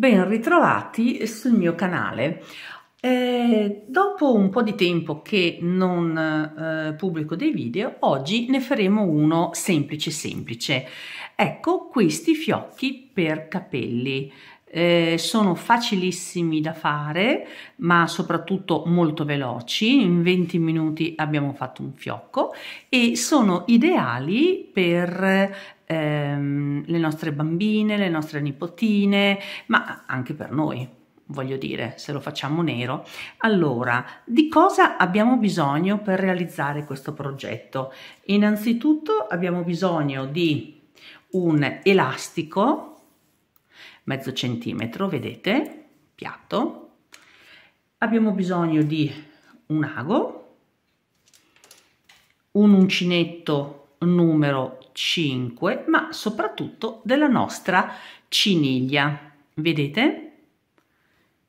Ben ritrovati sul mio canale. Eh, dopo un po' di tempo che non eh, pubblico dei video, oggi ne faremo uno semplice semplice. Ecco questi fiocchi per capelli. Eh, sono facilissimi da fare ma soprattutto molto veloci in 20 minuti abbiamo fatto un fiocco e sono ideali per ehm, le nostre bambine, le nostre nipotine, ma anche per noi, voglio dire, se lo facciamo nero. Allora, di cosa abbiamo bisogno per realizzare questo progetto? Innanzitutto abbiamo bisogno di un elastico, mezzo centimetro, vedete, piatto. Abbiamo bisogno di un ago, un uncinetto numero 5, ma soprattutto della nostra ciniglia. Vedete?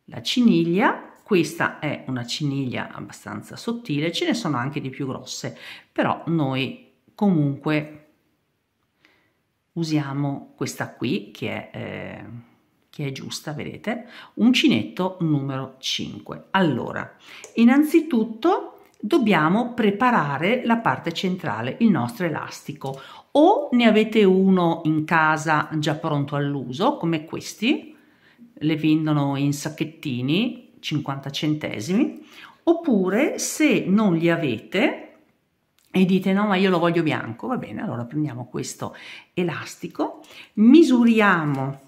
La ciniglia, questa è una ciniglia abbastanza sottile, ce ne sono anche di più grosse, però noi comunque usiamo questa qui che è... Eh, che è giusta, vedete? Uncinetto numero 5. Allora, innanzitutto dobbiamo preparare la parte centrale, il nostro elastico o ne avete uno in casa già pronto all'uso, come questi, le vendono in sacchettini 50 centesimi, oppure se non li avete e dite no ma io lo voglio bianco, va bene, allora prendiamo questo elastico, misuriamo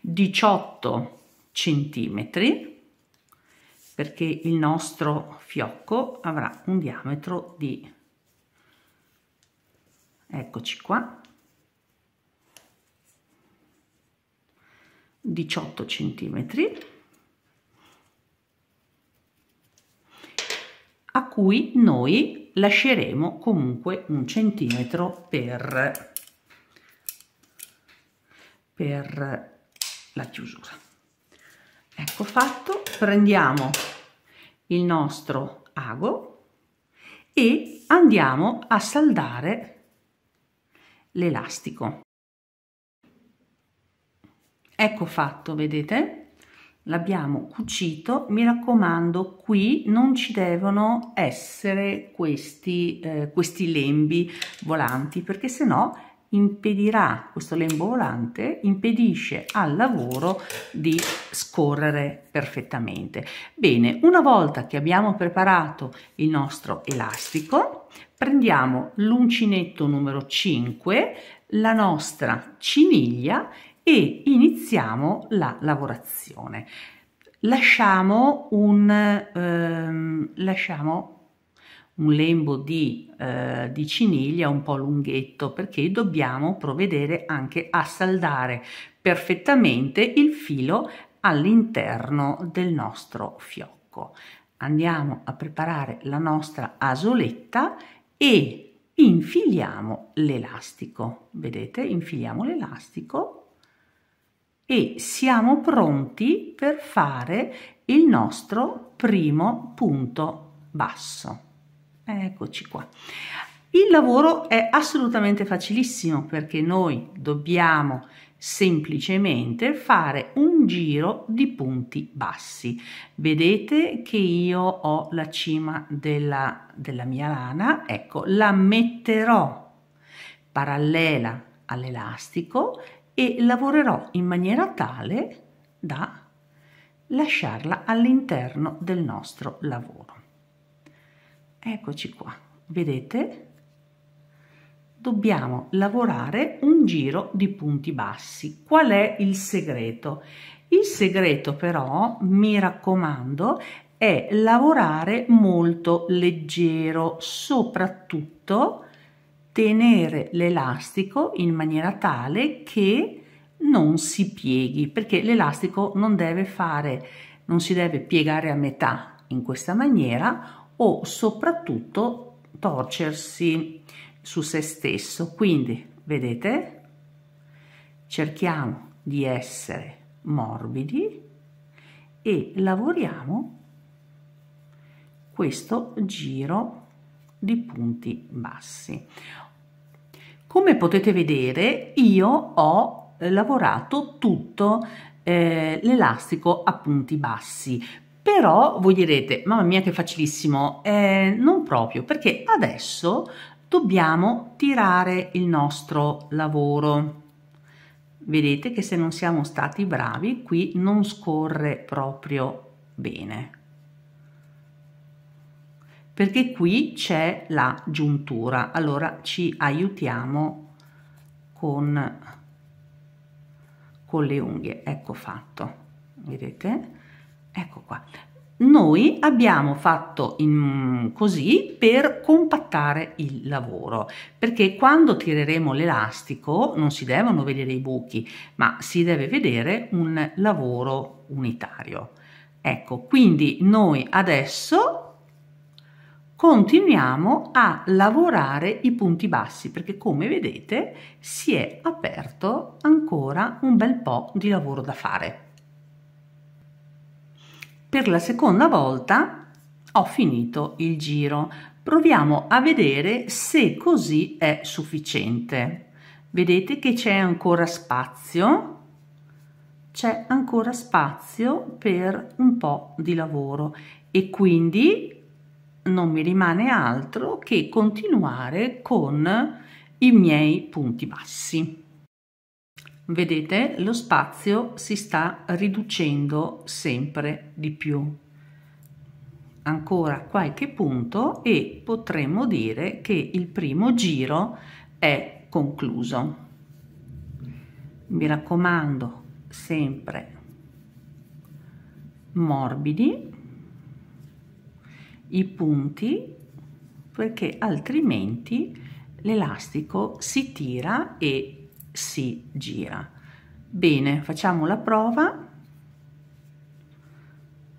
18 centimetri perché il nostro fiocco avrà un diametro di eccoci qua 18 centimetri a cui noi lasceremo comunque un centimetro per, per la chiusura ecco fatto prendiamo il nostro ago e andiamo a saldare l'elastico ecco fatto vedete l'abbiamo cucito mi raccomando qui non ci devono essere questi eh, questi lembi volanti perché sennò impedirà questo lembo volante impedisce al lavoro di scorrere perfettamente bene una volta che abbiamo preparato il nostro elastico Prendiamo l'uncinetto numero 5, la nostra ciniglia e iniziamo la lavorazione. Lasciamo un, ehm, lasciamo un lembo di, eh, di, ciniglia un po' lunghetto perché dobbiamo provvedere anche a saldare perfettamente il filo all'interno del nostro fiocco. Andiamo a preparare la nostra asoletta e infiliamo l'elastico. Vedete? Infiliamo l'elastico e siamo pronti per fare il nostro primo punto basso. Eccoci qua. Il lavoro è assolutamente facilissimo perché noi dobbiamo semplicemente fare un giro di punti bassi vedete che io ho la cima della, della mia lana ecco la metterò parallela all'elastico e lavorerò in maniera tale da lasciarla all'interno del nostro lavoro eccoci qua vedete dobbiamo lavorare un giro di punti bassi. Qual è il segreto? Il segreto però, mi raccomando, è lavorare molto leggero, soprattutto tenere l'elastico in maniera tale che non si pieghi, perché l'elastico non deve fare, non si deve piegare a metà in questa maniera o soprattutto torcersi su se stesso. Quindi, vedete, cerchiamo di essere morbidi e lavoriamo questo giro di punti bassi. Come potete vedere, io ho lavorato tutto eh, l'elastico a punti bassi, però voi direte, mamma mia che facilissimo, eh, non proprio, perché adesso dobbiamo tirare il nostro lavoro. Vedete che se non siamo stati bravi qui non scorre proprio bene perché qui c'è la giuntura allora ci aiutiamo con, con le unghie ecco fatto vedete ecco qua noi abbiamo fatto in, così per compattare il lavoro, perché quando tireremo l'elastico non si devono vedere i buchi, ma si deve vedere un lavoro unitario. Ecco, quindi noi adesso continuiamo a lavorare i punti bassi perché come vedete si è aperto ancora un bel po' di lavoro da fare. Per la seconda volta ho finito il giro. Proviamo a vedere se così è sufficiente. Vedete che c'è ancora spazio c'è ancora spazio per un po' di lavoro e quindi non mi rimane altro che continuare con i miei punti bassi. Vedete, lo spazio si sta riducendo sempre di più. Ancora qualche punto e potremmo dire che il primo giro è concluso. Mi raccomando, sempre morbidi i punti perché altrimenti l'elastico si tira e si gira. Bene, facciamo la prova.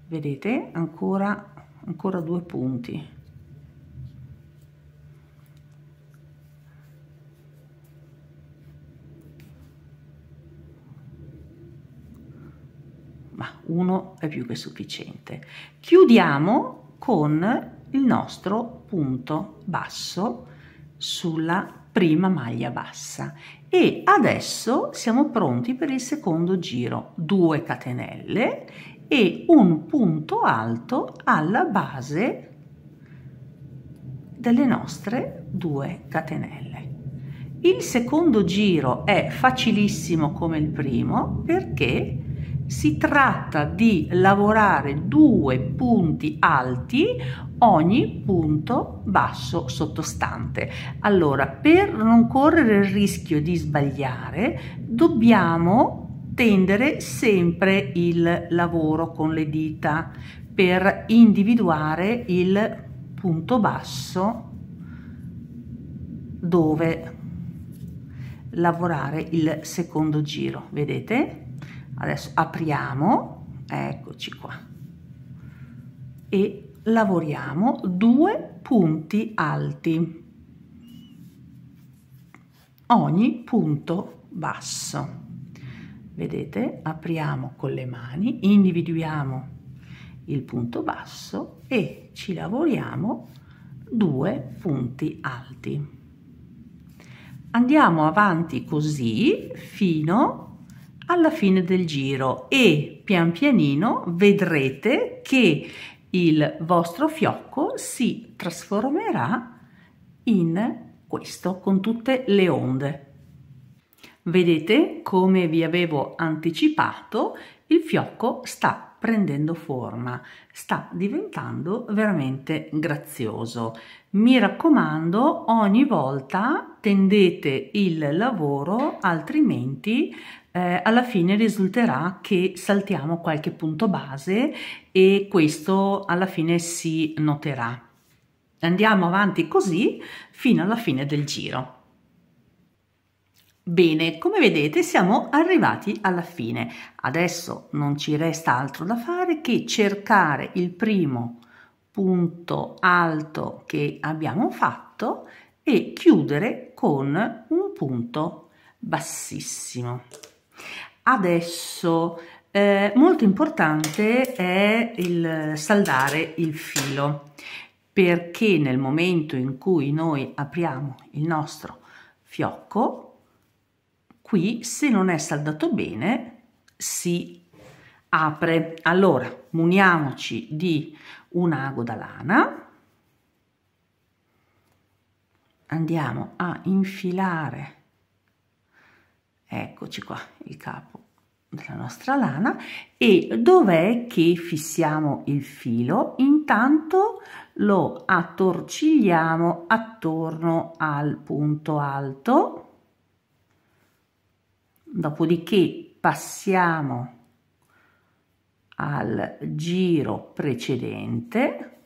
Vedete, ancora, ancora due punti. Ma uno è più che sufficiente. Chiudiamo con il nostro punto basso sulla prima maglia bassa e adesso siamo pronti per il secondo giro 2 catenelle e un punto alto alla base delle nostre 2 catenelle il secondo giro è facilissimo come il primo perché si tratta di lavorare due punti alti ogni punto basso sottostante. Allora, per non correre il rischio di sbagliare, dobbiamo tendere sempre il lavoro con le dita per individuare il punto basso dove lavorare il secondo giro, vedete? Adesso apriamo, eccoci qua, e lavoriamo due punti alti, ogni punto basso. Vedete, apriamo con le mani, individuiamo il punto basso e ci lavoriamo due punti alti. Andiamo avanti così fino a alla fine del giro e pian pianino vedrete che il vostro fiocco si trasformerà in questo con tutte le onde. Vedete come vi avevo anticipato il fiocco sta prendendo forma, sta diventando veramente grazioso. Mi raccomando, ogni volta tendete il lavoro, altrimenti eh, alla fine risulterà che saltiamo qualche punto base e questo alla fine si noterà. Andiamo avanti così fino alla fine del giro. Bene, come vedete siamo arrivati alla fine. Adesso non ci resta altro da fare che cercare il primo punto alto che abbiamo fatto e chiudere con un punto bassissimo. Adesso eh, molto importante è il saldare il filo perché nel momento in cui noi apriamo il nostro fiocco Qui se non è saldato bene si apre. Allora muniamoci di un ago da lana. Andiamo a infilare, eccoci qua, il capo della nostra lana e dov'è che fissiamo il filo? Intanto lo attorcigliamo attorno al punto alto Dopodiché passiamo al giro precedente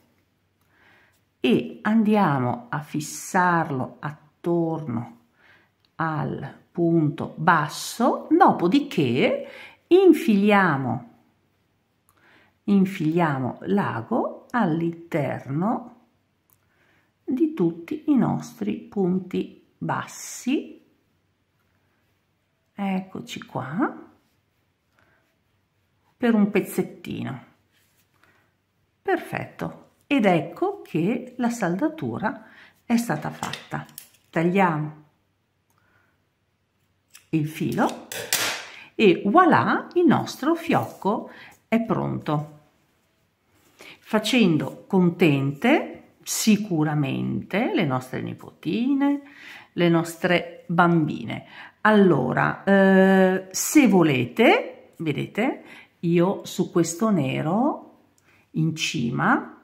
e andiamo a fissarlo attorno al punto basso, dopodiché infiliamo, infiliamo l'ago all'interno di tutti i nostri punti bassi eccoci qua per un pezzettino perfetto ed ecco che la saldatura è stata fatta tagliamo il filo e voilà il nostro fiocco è pronto facendo contente sicuramente le nostre nipotine le nostre bambine. Allora, eh, se volete, vedete, io su questo nero in cima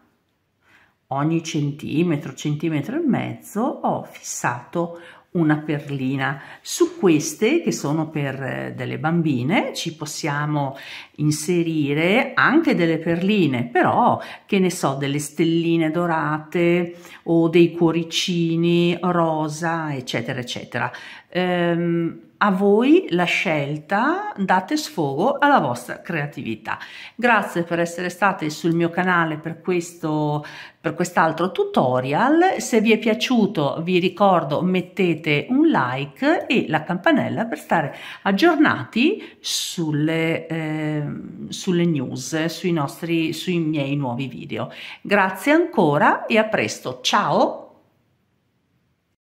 ogni centimetro, centimetro e mezzo ho fissato una perlina. Su queste, che sono per eh, delle bambine, ci possiamo inserire anche delle perline, però che ne so, delle stelline dorate o dei cuoricini rosa, eccetera, eccetera. Ehm, a voi la scelta, date sfogo alla vostra creatività. Grazie per essere state sul mio canale per questo per quest'altro tutorial. Se vi è piaciuto vi ricordo mettete un like e la campanella per stare aggiornati sulle, eh, sulle news, sui, nostri, sui miei nuovi video. Grazie ancora e a presto. Ciao!